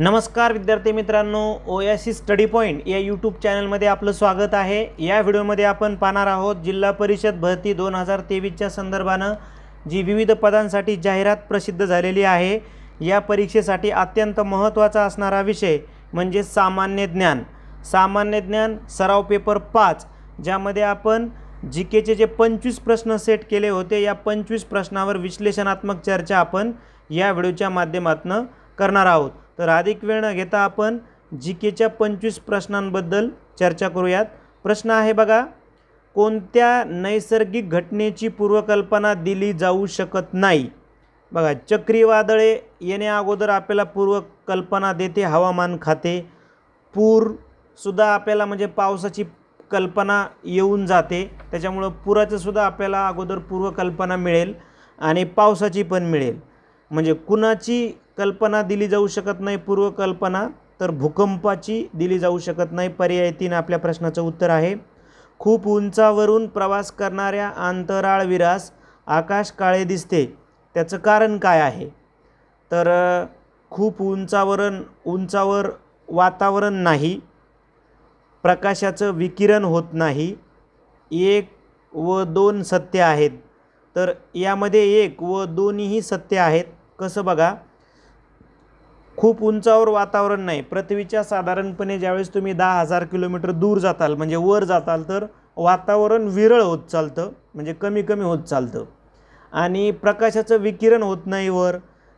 नमस्कार विद्यार्थी मित्रांनो ओ सी स्टडी पॉईंट या यूट्यूब चॅनलमध्ये आपलं स्वागत आहे या व्हिडिओमध्ये आपण पाहणार आहोत जिल्हा परिषद भरती दोन हजार तेवीसच्या संदर्भानं जी विविध पदांसाठी जाहिरात प्रसिद्ध झालेली आहे या परीक्षेसाठी अत्यंत महत्त्वाचा असणारा विषय म्हणजे सामान्य ज्ञान सामान्य ज्ञान सराव पेपर पाच ज्यामध्ये आपण जी केचे जे पंचवीस प्रश्न सेट केले होते या पंचवीस प्रश्नावर विश्लेषणात्मक चर्चा आपण या व्हिडिओच्या माध्यमातून करणार आहोत तर अधिक वेळ न घेता आपण जी केच्या पंचवीस प्रश्नांबद्दल चर्चा करूयात प्रश्न आहे बघा कोणत्या नैसर्गिक घटनेची पूर्वकल्पना दिली जाऊ शकत नाही बघा चक्रीवादळे येणे अगोदर आपल्याला पूर्वकल्पना देते हवामान खाते पूरसुद्धा आपल्याला म्हणजे पावसाची कल्पना येऊन जाते त्याच्यामुळं पुराचंसुद्धा आपल्याला अगोदर पूर्वकल्पना मिळेल आणि पावसाची पण मिळेल म्हणजे कुणाची कल्पना दिली जाऊ शकत नाही पूर्वकल्पना तर भूकंपाची दिली जाऊ शकत नाही पर्याय तीन आपल्या प्रश्नाचं उत्तर आहे खूप उंचावरून प्रवास करणाऱ्या अंतराळवीरास आकाश काळे दिसते त्याचं कारण काय आहे तर खूप उंचावरण उंचावर वातावरण नाही प्रकाशाचं विकिरण होत नाही एक व दोन सत्य आहेत तर यामध्ये एक व दोन्हीही सत्य आहेत कसं बघा खूप उंचावर वातावरण नाही पृथ्वीच्या साधारणपणे ज्यावेळेस तुम्ही दहा हजार किलोमीटर दूर जाताल म्हणजे वर जाताल तर वातावरण विरळ होत चालतं म्हणजे कमी कमी होत चालतं आणि प्रकाशाचं विकिरण होत नाही वर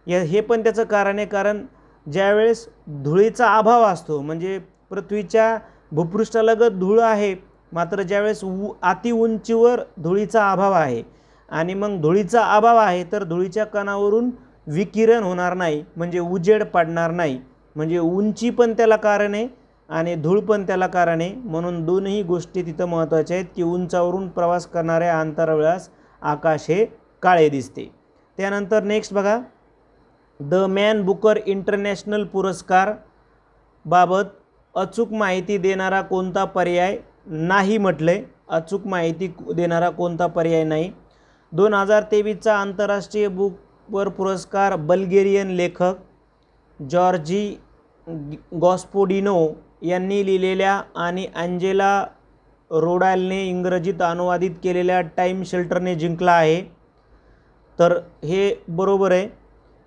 या हे पण त्याचं कारण आहे कारण ज्यावेळेस धुळीचा अभाव असतो म्हणजे पृथ्वीच्या भूपृष्ठालगत धूळ आहे मात्र ज्यावेळेस उ अतिउंचीवर धुळीचा अभाव आहे आणि मग धुळीचा अभाव आहे तर धुळीच्या कणावरून विकिरण होणार नाही म्हणजे उजेड पाडणार नाही म्हणजे उंची पण त्याला कारण आहे आणि धूळ पण त्याला कारण आहे म्हणून दोनही गोष्टी तिथं महत्त्वाच्या आहेत की उंचावरून प्रवास करणाऱ्या अंतरावेळास आकाश हे काळे दिसते त्यानंतर नेक्स्ट बघा द मॅन बुकर इंटरनॅशनल पुरस्कार बाबत अचूक माहिती देणारा कोणता पर्याय नाही म्हटले अचूक माहिती देणारा कोणता पर्याय नाही दोन हजार तेवीसचा आंतरराष्ट्रीय बुक पर पुरस्कार बल्गेरियन लेखक जॉर्जी गॉस्पोडिनो यांनी लिहिलेल्या आणि अँजेला रोडालने इंग्रजीत अनुवादित केलेल्या टाईम शेल्टरने जिंकला आहे तर हे बरोबर आहे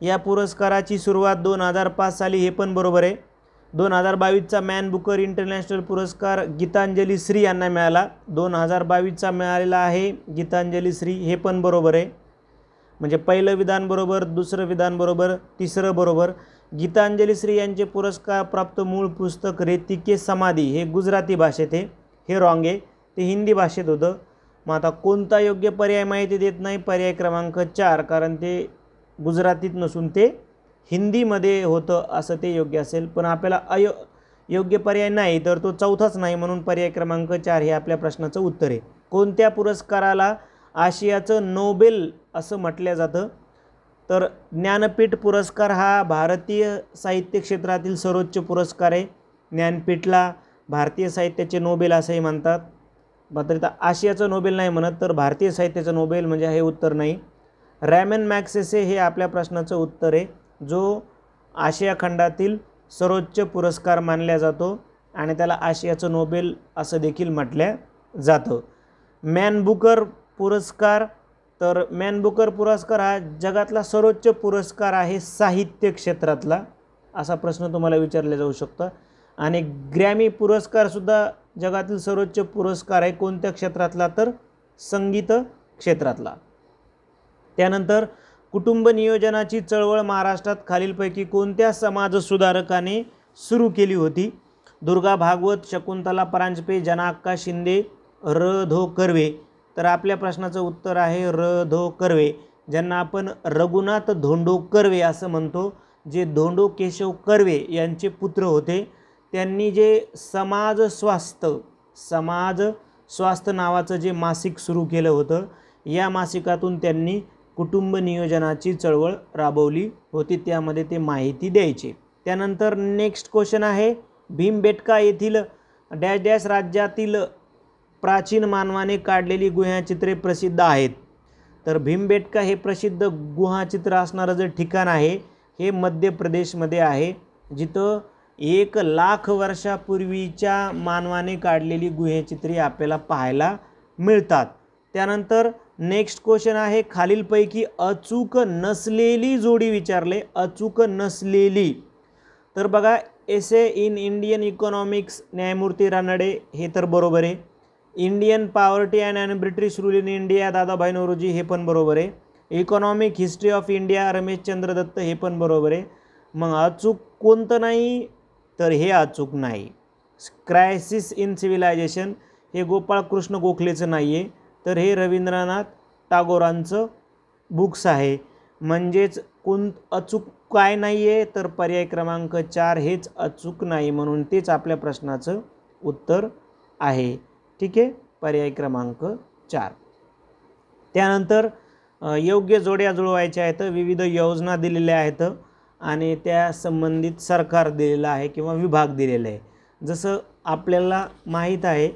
या पुरस्काराची सुरुवात दोन हजार पाच साली हे पण बरोबर आहे दोन हजार बावीसचा मॅन बुकर इंटरनॅशनल पुरस्कार गीतांजली श्री यांना मिळाला दोन हजार बावीसचा मिळालेला आहे गीतांजली श्री हे पण बरोबर आहे म्हणजे पहिलं विधान बरोबर दुसरं विधान बरोबर तिसरं बरोबर गीतांजली श्री यांचे पुरस्कार प्राप्त मूळ पुस्तक रेतिके समाधी हे गुजराती भाषेत आहे हे रॉंग आहे ते हिंदी भाषेत होतं मग आता कोणता योग्य पर्याय माहिती देत नाही पर्याय क्रमांक चार कारण ते गुजरातीत नसून ते हिंदीमध्ये होतं असं ते योग्य असेल पण आपल्याला अयो योग्य पर्याय नाही तर तो चौथाच नाही म्हणून पर्याय क्रमांक चार हे आपल्या प्रश्नाचं उत्तर आहे कोणत्या पुरस्काराला आशियाचं नोबेल असं म्हटलं जातं तर ज्ञानपीठ पुरस्कार हा भारतीय साहित्य क्षेत्रातील सर्वोच्च पुरस्कार आहे ज्ञानपीठला भारतीय साहित्याचे नोबेल असंही म्हणतात मात्र तर आशियाचं नोबेल नाही म्हणत तर भारतीय साहित्याचं नोबेल म्हणजे हे उत्तर नाही रॅमन मॅक्सेसे हे आपल्या प्रश्नाचं उत्तर आहे जो आशिया खंडातील सर्वोच्च पुरस्कार मानला जातो आणि त्याला आशियाचं नोबेल असं देखील म्हटलं जातं मॅन बुकर पुरस्कार तर मॅनबुकर पुरस्कार हा जगातला सर्वोच्च पुरस्कार आहे साहित्य क्षेत्रातला असा प्रश्न तुम्हाला विचारला जाऊ शकतो आणि ग्रॅमी पुरस्कारसुद्धा जगातील सर्वोच्च पुरस्कार आहे कोणत्या क्षेत्रातला तर संगीत क्षेत्रातला त्यानंतर कुटुंब नियोजनाची चळवळ महाराष्ट्रात खालीलपैकी कोणत्या समाजसुधारकाने सुरू केली होती दुर्गा भागवत शकुंतला परांजपे जनाक्का शिंदे र धो कर्वे तर आपल्या प्रश्नाचं उत्तर आहे र धो कर्वे ज्यांना आपण रघुनाथ धोंडो कर्वे असं म्हणतो जे धोंडो केशव कर्वे यांचे पुत्र होते त्यांनी जे समाज स्वास्थ्य समाज स्वास्थ्य नावाचं जे मासिक सुरू केलं होतं या मासिकातून त्यांनी कुटुंब नियोजनाची चळवळ राबवली होती त्यामध्ये ते माहिती द्यायची त्यानंतर नेक्स्ट क्वेश्चन आहे भीमबेटका येथील डॅश डॅश राज्यातील प्राचीन मानवाने काढलेली गुहाचित्रे प्रसिद्ध आहेत तर भीमबेटका हे प्रसिद्ध गुहाचित्र असणारं जे ठिकाण आहे हे मध्य प्रदेशमध्ये आहे जिथं एक लाख वर्षापूर्वीच्या मानवाने काढलेली गुहेचित्रे आपल्याला पाहायला मिळतात त्यानंतर नेक्स्ट क्वेश्चन आहे खालीलपैकी अचूक नसलेली जोडी विचारले अचूक नसलेली तर बघा एसे इन इंडियन इकॉनॉमिक्स न्यायमूर्ती रानडे हे तर बरोबर आहे Indian poverty and and British rule in India Dadabhai Naoroji हे पण बरोबर आहे economic history of India Chandra Dutt हे पण बरोबर आहे मग अचूक कोणतं नाही तर हे अचूक नाही क्रायसिस इन सिव्हिलायझेशन हे कृष्ण गोखलेचं नाही आहे तर हे रवींद्रनाथ टागोरांचं बुक्स आहे म्हणजेच कोण अचूक काय नाही आहे तर पर्याय क्रमांक चार हेच अचूक नाही म्हणून तेच आपल्या प्रश्नाचं उत्तर आहे ठीक आहे पर्याय क्रमांक चार त्यानंतर योग्य जोड्या जुळवायच्या आहेत विविध योजना दिलेल्या आहेत आणि त्या संबंधित सरकार दिलेलं आहे किंवा विभाग दिलेला आहे जसं आपल्याला माहीत आहे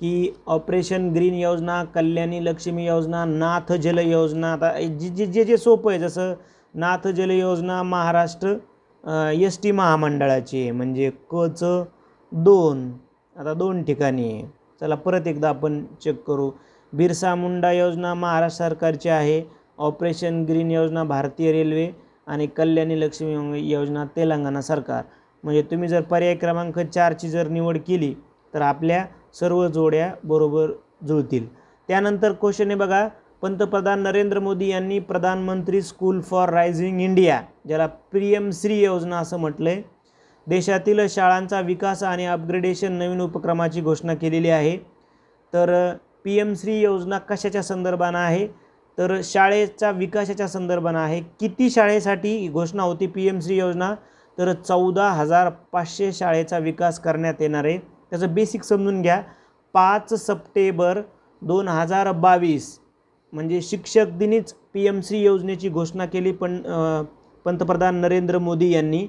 की ऑपरेशन ग्रीन योजना कल्याणी लक्ष्मी योजना नाथ जल योजना आता जे जे जे सोपं आहे जसं नाथ जल योजना महाराष्ट्र एस टी महामंडळाची आहे म्हणजे कचं दोन आता दोन ठिकाणी आहे चला परत एकदा आपण चेक करू बिरसा मुंडा योजना महाराष्ट्र सरकारची आहे ऑपरेशन ग्रीन योजना भारतीय रेल्वे आणि कल्याणी लक्ष्मी योजना तेलंगणा सरकार म्हणजे तुम्ही जर पर्याय क्रमांक चारची जर निवड केली तर आपल्या सर्व जोड्या बरोबर जुळतील त्यानंतर क्वेश्चन आहे बघा पंतप्रधान नरेंद्र मोदी यांनी प्रधानमंत्री स्कूल फॉर रायझिंग इंडिया ज्याला पी श्री योजना असं म्हटलं आहे देशातील शाळांचा विकास आणि अपग्रेडेशन नवीन उपक्रमाची घोषणा केलेली आहे तर पी एम श्री योजना कशाच्या संदर्भानं आहे तर शाळेच्या विकासाच्या संदर्भानं आहे किती शाळेसाठी घोषणा होती पी एम श्री योजना तर चौदा हजार पाचशे शाळेचा विकास करण्यात येणार आहे त्याचं बेसिक समजून घ्या पाच सप्टेंबर दोन हजार बावीस म्हणजे शिक्षक दिनीच पी एम श्री योजनेची घोषणा केली पण पंतप्रधान नरेंद्र मोदी यांनी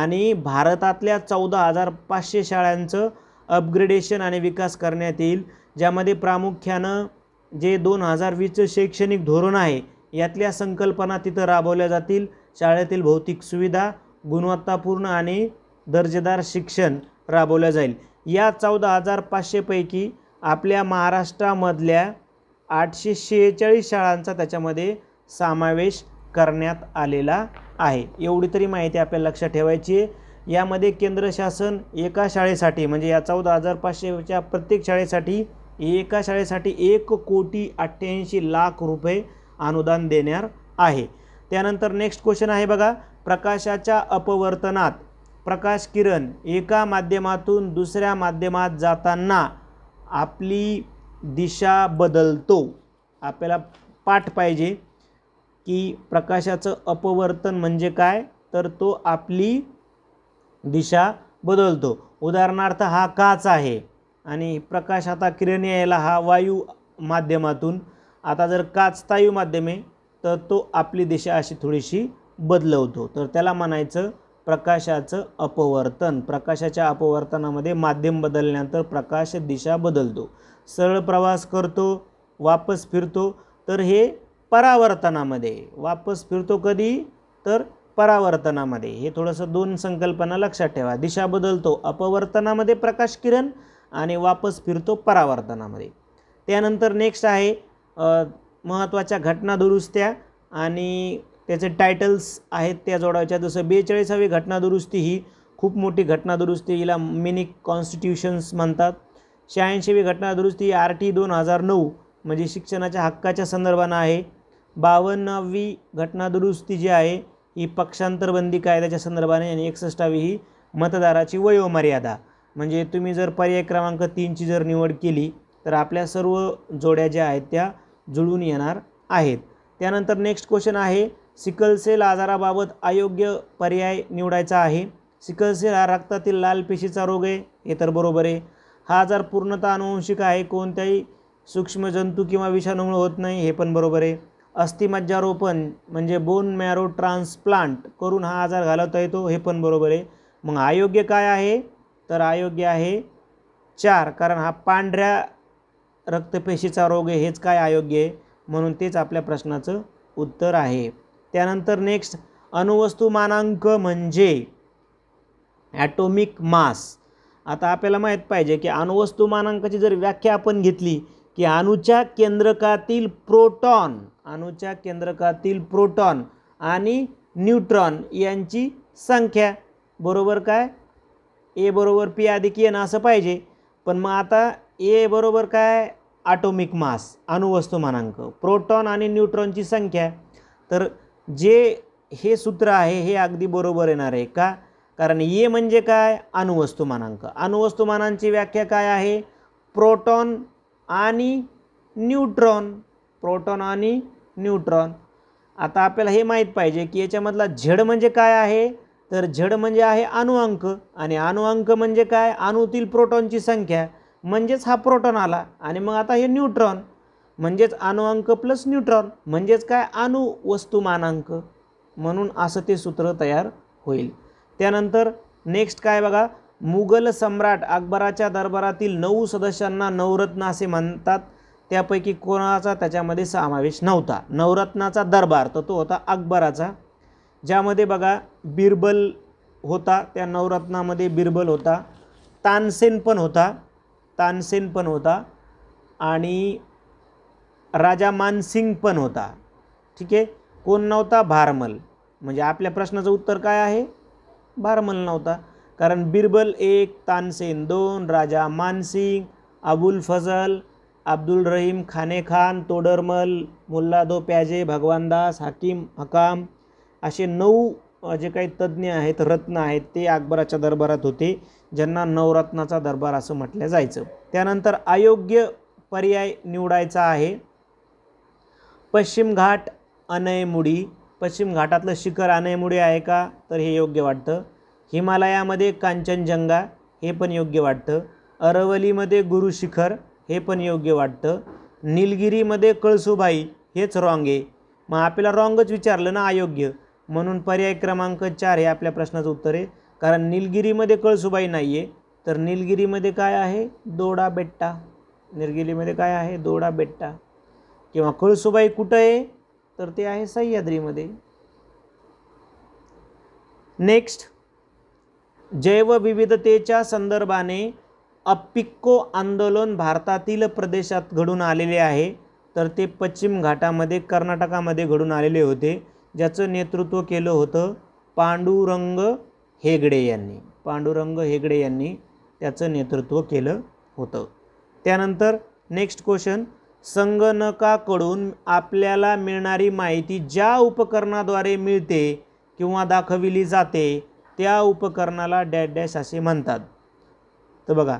आणि भारतातल्या चौदा हजार पाचशे शाळांचं अपग्रेडेशन आणि विकास करण्यात येईल ज्यामध्ये प्रामुख्यानं जे दोन हजार वीसचं शैक्षणिक धोरण आहे यातल्या संकल्पना तिथं राबवल्या जातील शाळेतील भौतिक सुविधा गुणवत्तापूर्ण आणि दर्जेदार शिक्षण राबवलं जाईल या चौदा हजार पाचशेपैकी आपल्या महाराष्ट्रामधल्या आठशे शेहेचाळीस शाळांचा त्याच्यामध्ये समावेश करण्यात आलेला आहे एवढी तरी माहिती आपल्याला लक्षात ठेवायची आहे यामध्ये केंद्र शासन एका शाळेसाठी म्हणजे या चौदा हजार पाचशेच्या प्रत्येक शाळेसाठी एका शाळेसाठी एक कोटी अठ्ठ्याऐंशी लाख रुपये अनुदान देणार आहे त्यानंतर नेक्स्ट क्वेश्चन आहे बघा प्रकाशाच्या अपवर्तनात प्रकाश किरण एका माध्यमातून दुसऱ्या माध्यमात जाताना आपली दिशा बदलतो आपल्याला पाठ पाहिजे की प्रकाशाचं अपवर्तन म्हणजे काय तर तो आपली दिशा बदलतो उदाहरणार्थ हा काच आहे आणि प्रकाश आता किरण यायला हा वायू माध्यमातून आता जर काच तायू माध्यमे तर तो आपली दिशा अशी थोडीशी बदलवतो तर त्याला म्हणायचं प्रकाशाचं अपवर्तन प्रकाशाच्या अपवर्तनामध्ये माध्यम बदलल्यानंतर प्रकाश दिशा बदलतो सरळ प्रवास करतो वापस फिरतो तर हे परावर्तनामध्ये वापस फिरतो कधी तर परावर्तनामध्ये हे थोडंसं दोन संकल्पना लक्षात ठेवा दिशा बदलतो अपवर्तनामध्ये प्रकाश किरण आणि वापस फिरतो परावर्तनामध्ये त्यानंतर नेक्स्ट आहे महत्त्वाच्या घटना दुरुस्त्या आणि त्याचे टायटल्स आहेत त्या जोडायच्या जसं बेचाळीसावी घटनादुरुस्ती ही खूप मोठी घटनादुरुस्ती हिला मिनी कॉन्स्टिट्यूशन्स म्हणतात शहाऐंशीवी घटनादुरुस्ती आर टी दोन हजार नऊ म्हणजे शिक्षणाच्या हक्काच्या संदर्भानं आहे बावन्नावी घटनादुरुस्ती जी आहे ही पक्षांतरबंदी कायद्याच्या संदर्भाने आणि एकसष्टावी ही मतदाराची वयोमर्यादा म्हणजे तुम्ही जर पर्याय क्रमांक तीनची जर निवड केली तर आपल्या सर्व जोड्या ज्या आहेत त्या जुळून येणार आहेत त्यानंतर नेक्स्ट क्वेश्चन आहे सिकलसेल आजाराबाबत अयोग्य पर्याय निवडायचा आहे सिकलसेल हा रक्तातील लाल पेशीचा रोग आहे हे तर बरोबर आहे हा आजार पूर्णतः अनुवंशिक आहे कोणत्याही सूक्ष्मजंतू किंवा विषाणूमुळे होत नाही हे पण बरोबर आहे अस्थिमज्जारोपण म्हणजे बोन मॅरो ट्रान्सप्लांट करून हा आजार घालवता येतो हे पण बरोबर आहे मग अयोग्य काय आहे तर अयोग्य आहे चार कारण हा पांढऱ्या रक्तपेशीचा रोग आहे हेच काय अयोग्य आहे म्हणून तेच आपल्या प्रश्नाचं उत्तर आहे त्यानंतर नेक्स्ट अणुवस्तू म्हणजे ॲटोमिक मास आता आपल्याला माहीत पाहिजे की अणुवस्तू जर व्याख्या आपण घेतली की अणुच्या केंद्रकातील प्रोटॉन अणुच्या केंद्रकातील प्रोटॉन आणि न्यूट्रॉन यांची संख्या बरोबर काय ए बरोबर पी अधिक एन असं पाहिजे पण मग आता ए बरोबर काय ॲटोमिक मास अणुवस्तुमानांक प्रोटॉन आणि न्यूट्रॉनची संख्या तर जे हे सूत्र आहे हे अगदी बरोबर येणार आहे का कारण ए म्हणजे काय अणुवस्तुमानांक अणुवस्तुमानांची व्याख्या काय आहे प्रोटॉन आणि न्यूट्रॉन प्रोटॉन आणि न्यूट्रॉन आता आपल्याला हे माहीत पाहिजे की याच्यामधला झेड म्हणजे काय आहे तर झेड म्हणजे आहे अणुअंक आणि अणुअंक म्हणजे काय अणुतील प्रोटॉनची संख्या म्हणजेच हा प्रोटॉन आला आणि मग आता हे न्यूट्रॉन म्हणजेच अणुअंक प्लस न्यूट्रॉन म्हणजेच काय अणु वस्तुमानांक म्हणून असं ते सूत्र तयार होईल त्यानंतर नेक्स्ट काय बघा मुघल सम्राट अकबराच्या दरबारातील नऊ सदस्यांना नवरत्न असे म्हणतात त्यापैकी कोणाचा त्याच्यामध्ये समावेश नव्हता नवरत्नाचा दरबार तर तो होता अकबराचा ज्यामध्ये बघा बिरबल होता त्या नवरत्नामध्ये बिरबल होता तानसेन पण होता तानसेन पण होता आणि राजा मानसिंग पण होता ठीक आहे कोण नव्हता भारमल म्हणजे आपल्या प्रश्नाचं उत्तर काय आहे भारमल नव्हता कारण बिरबल एक तानसेन दोन राजा मानसिंग अबुल फजल अब्दुल रहीम खानेखान तोडरमल मुल्लादो प्याजे भगवानदास हकीम हकाम असे नऊ जे काही तज्ज्ञ आहेत रत्न आहेत ते अकबराच्या दरबारात होते ज्यांना नवरत्नाचा दरबार असं म्हटलं जायचं त्यानंतर अयोग्य पर्याय निवडायचा आहे पश्चिम घाट अनयमुडी पश्चिम घाटातलं शिखर अनयमुडी आहे का तर हे योग्य वाटतं हिमालयामध्ये कांचनजंगा हे पण योग्य वाटतं अरवलीमध्ये गुरुशिखर हे पण योग्य वाटतं निलगिरीमध्ये कळसुबाई हेच रॉंग आहे मग आपल्याला रॉंगच विचारलं ना अयोग्य म्हणून पर्याय क्रमांक चार हे आपल्या प्रश्नाचं उत्तर आहे कारण निलगिरीमध्ये कळसुबाई नाही आहे तर निलगिरीमध्ये काय आहे दोडा बेट्टा निलगिरीमध्ये काय आहे दोडा बेट्टा किंवा कळसुबाई कुठं आहे तर ते आहे सह्याद्रीमध्ये नेक्स्ट जैवविविधतेच्या संदर्भाने अप्पिक्को आंदोलन भारतातील प्रदेशात घडून आलेले आहे तर ते पश्चिम घाटामध्ये कर्नाटकामध्ये घडून आलेले होते ज्याचं नेतृत्व केलं होतं पांडुरंग हेगडे यांनी पांडुरंग हेगडे यांनी त्याचं नेतृत्व केलं होतं त्यानंतर नेक्स्ट क्वेश्चन संगणकाकडून आपल्याला मिळणारी माहिती ज्या उपकरणाद्वारे मिळते किंवा दाखविली जाते त्या उपकरणाला डॅश डॅश असे म्हणतात तर बघा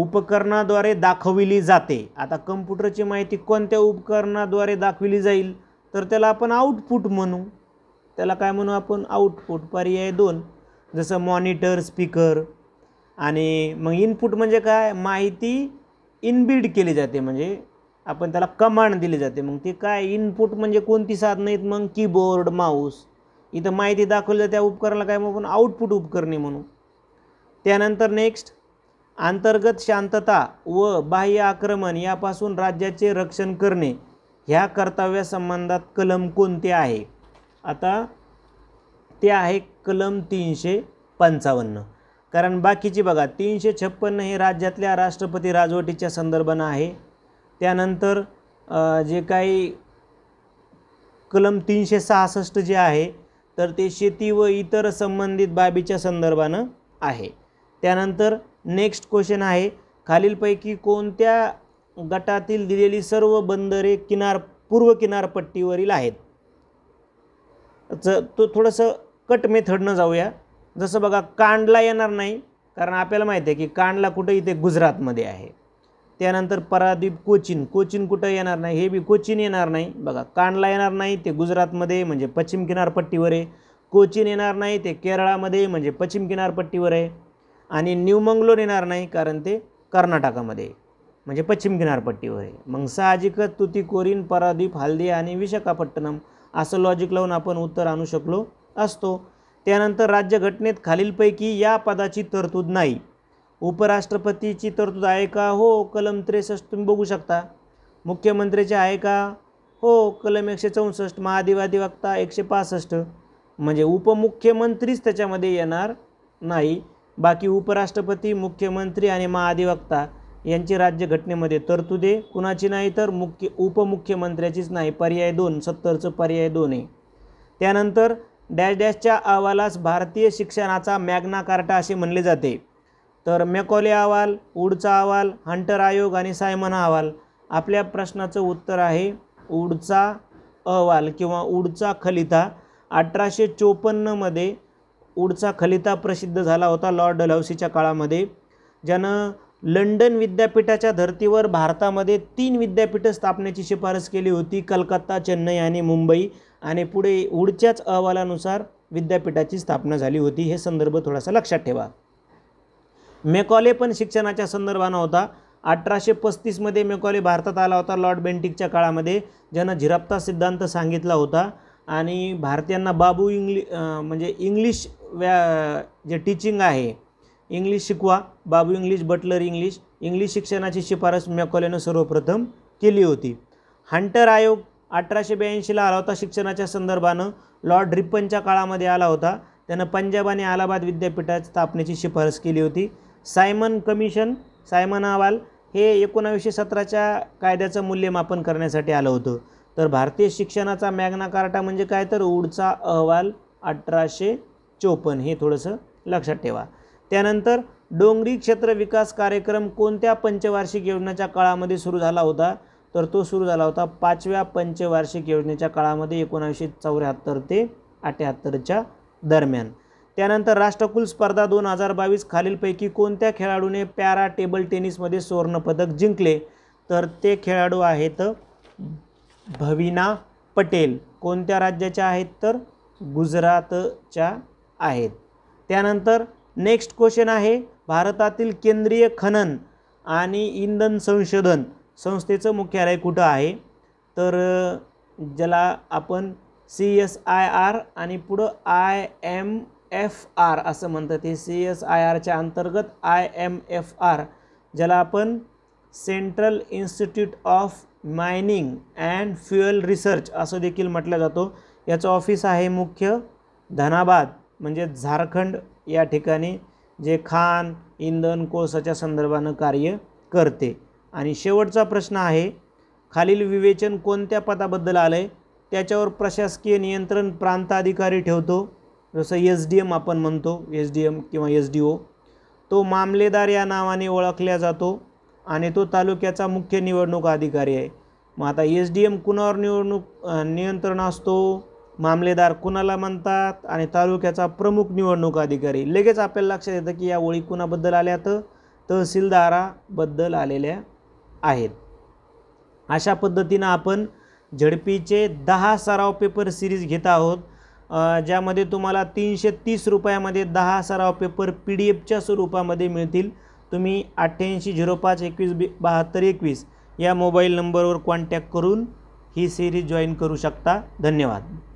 उपकरणाद्वारे दाखविली जाते आता कम्प्युटरची माहिती कोणत्या उपकरणाद्वारे दाखविली जाईल तर त्याला आपण आउटपुट म्हणू त्याला काय म्हणू आपण आउटपुट पर्याय दोन जसं मॉनिटर स्पीकर आणि मग इनपुट म्हणजे काय माहिती इनबिल्ड केली जाते म्हणजे आपण त्याला कमांड दिली जाते मग ते काय इनपुट म्हणजे कोणती साधनं आहेत मग कीबोर्ड माऊस इथं माहिती दाखवलं त्या उपकरणाला काय म्हणून आउटपुट उपकरणे म्हणू त्यानंतर नेक्स्ट अंतर्गत शांतता व बाह्य आक्रमण यापासून राज्याचे रक्षण करणे ह्या कर्तव्यासंबंधात कलम कोणते आहे आता ते आहे कलम तीनशे पंचावन्न कारण बाकीची बघा तीनशे छप्पन्न हे राज्यातल्या राष्ट्रपती राजवटीच्या संदर्भानं आहे त्यानंतर जे काही कलम तीनशे सहासष्ट जे आहे तर ते शेती व इतर संबंधित बाबीच्या संदर्भानं आहे त्यानंतर नेक्स्ट क्वेश्चन आहे खालीलपैकी कोणत्या गटातील दिलेली सर्व बंदरे किनार पूर्व किनारपट्टीवरील आहेत च तो थोडंसं कट मेथडनं जाऊया जसं बघा कांडला येणार नाही कारण आपल्याला माहिती आहे की कांडला कुठं इथे गुजरातमध्ये आहे त्यानंतर परादीप कोचीन कोचीन कुठं येणार नाही हे बी कोचीन येणार नाही बघा कांडला येणार नाही ते गुजरातमध्ये म्हणजे पश्चिम किनारपट्टीवर आहे कोचीन येणार नाही ते केरळामध्ये म्हणजे पश्चिम किनारपट्टीवर आहे आणि न्यू मंगलोर येणार नाही कारण ते कर्नाटकामध्ये म्हणजे पश्चिम किनारपट्टीवर आहे मग साहजिकच तुतीकोरीन परादीप हल्दी आणि विशाखापट्टणम असं लॉजिक लावून आपण उत्तर आणू शकलो असतो त्यानंतर राज्यघटनेत खालीलपैकी या पदाची तरतूद नाही उपराष्ट्रपतीची तरतूद आहे का हो कलम त्रेसष्ट तुम्ही बघू शकता मुख्यमंत्र्याचे आहे का हो कलम एकशे चौसष्ट महाधिवादी वक्ता एकशे पासष्ट म्हणजे उपमुख्यमंत्रीच त्याच्यामध्ये येणार नाही बाकी उपराष्ट्रपती मुख्यमंत्री आणि महाधिवक्ता यांची राज्यघटनेमध्ये आहे कुणाची नाही तर मुख्य उपमुख्यमंत्र्याचीच नाही पर्याय दोन सत्तरचं पर्याय दोन आहे त्यानंतर डॅश डॅशच्या अहवालास भारतीय शिक्षणाचा मॅग्ना कार्टा असे म्हणले जाते तर मेकॉले अहवाल उडचा अहवाल हंटर आयोग आणि सायमन अहवाल आपल्या प्रश्नाचं उत्तर आहे उडचा अहवाल किंवा उडचा खलिता अठराशे चोपन्नमध्ये उडचा खलिता प्रसिद्ध झाला होता लॉर्ड डलहौसीच्या काळामध्ये ज्यानं लंडन विद्यापीठाच्या धर्तीवर भारतामध्ये तीन विद्यापीठं स्थापनेची शिफारस केली होती कलकत्ता चेन्नई आणि मुंबई आणि पुढे उडच्याच अहवालानुसार विद्यापीठाची स्थापना झाली होती हे संदर्भ थोडासा लक्षात ठेवा मेकॉले पण शिक्षणाच्या संदर्भानं होता अठराशे पस्तीसमध्ये मेकॉले भारतात आला होता लॉर्ड बेंटिकच्या काळामध्ये ज्यानं झिरप्ता सिद्धांत सांगितला होता आणि भारतीयांना बाबू इंग्लि म्हणजे इंग्लिश व्या जे टीचिंग आहे इंग्लिश शिकवा बाबू इंग्लिश बटलर इंग्लिश इंग्लिश शिक्षणाची शिफारस मेकॉलेनं सर्वप्रथम केली होती हंटर आयोग अठराशे ब्याऐंशीला आला होता शिक्षणाच्या संदर्भानं लॉर्ड रिप्पनच्या काळामध्ये आला होता त्यानं पंजाब आणि अलाहाबाद विद्यापीठात स्थापनेची शिफारस केली होती सायमन कमिशन सायमन अहवाल हे एकोणावीसशे सतराच्या कायद्याचं मूल्यमापन करण्यासाठी आलं होतं तर भारतीय शिक्षणाचा मॅग्ना कार्टा म्हणजे काय तर उडचा अहवाल अठराशे चोपन्न हे थोडंसं लक्षात ठेवा त्यानंतर डोंगरी क्षेत्र विकास कार्यक्रम कोणत्या पंचवार्षिक योजनेच्या काळामध्ये सुरू झाला होता तर तो सुरू झाला होता पाचव्या पंचवार्षिक योजनेच्या काळामध्ये एकोणावीसशे चौऱ्याहत्तर ते अठ्याहत्तरच्या दरम्यान त्यानंतर राष्ट्रकुल स्पर्धा दोन हजार बावीस खालीलपैकी कोणत्या खेळाडूने पॅरा टेबल टेनिसमध्ये सुवर्णपदक जिंकले तर ते खेळाडू आहेत भविना पटेल कोणत्या राज्याच्या आहेत तर गुजरातच्या आहेत त्यानंतर नेक्स्ट क्वेश्चन आहे भारतातील केंद्रीय खनन आणि इंधन संशोधन संस्थेचं मुख्यालय कुठं आहे तर ज्याला आपण सी एस आय आर आणि पुढं आय एम एफ आर असं म्हणतात हे सी एस आय आरच्या अंतर्गत आय एम एफ आर ज्याला आपण Central Institute of Mining and Fuel Research असं देखील म्हटलं जातो याचं ऑफिस आहे मुख्य धनाबाद म्हणजे झारखंड या ठिकाणी जे खान इंधन कोळसाच्या संदर्भानं कार्य करते आणि शेवटचा प्रश्न आहे खालील विवेचन कोणत्या पदाबद्दल आलं आहे त्याच्यावर प्रशासकीय नियंत्रण प्रांताधिकारी ठेवतो जसं एस डी एम आपण म्हणतो एस डी एम किंवा एस डी ओ तो मामलेदार या नावाने ओळखल्या जातो आणि तो तालुक्याचा मुख्य निवडणूक अधिकारी आहे मग आता एस डी एम कुणावर निवडणूक नियंत्रण असतो मामलेदार कुणाला म्हणतात आणि तालुक्याचा प्रमुख निवडणूक अधिकारी लगेच आपल्याला लक्षात येतं की या ओळी कुणाबद्दल आल्या तर तहसीलदाराबद्दल आलेल्या आहेत अशा पद्धतीनं आपण झडपीचे दहा सराव पेपर सिरीज घेत आहोत ज्यामध्ये तुम्हाला तीनशे तीस रुपयामध्ये दहा सराव पेपर पी डी एफच्या स्वरूपामध्ये मिळतील तुम्ही अठ्ठ्याऐंशी झिरो पाच एकवीस बी बहात्तर एकवीस या मोबाईल नंबरवर कॉन्टॅक्ट करून ही सिरीज जॉईन करू शकता धन्यवाद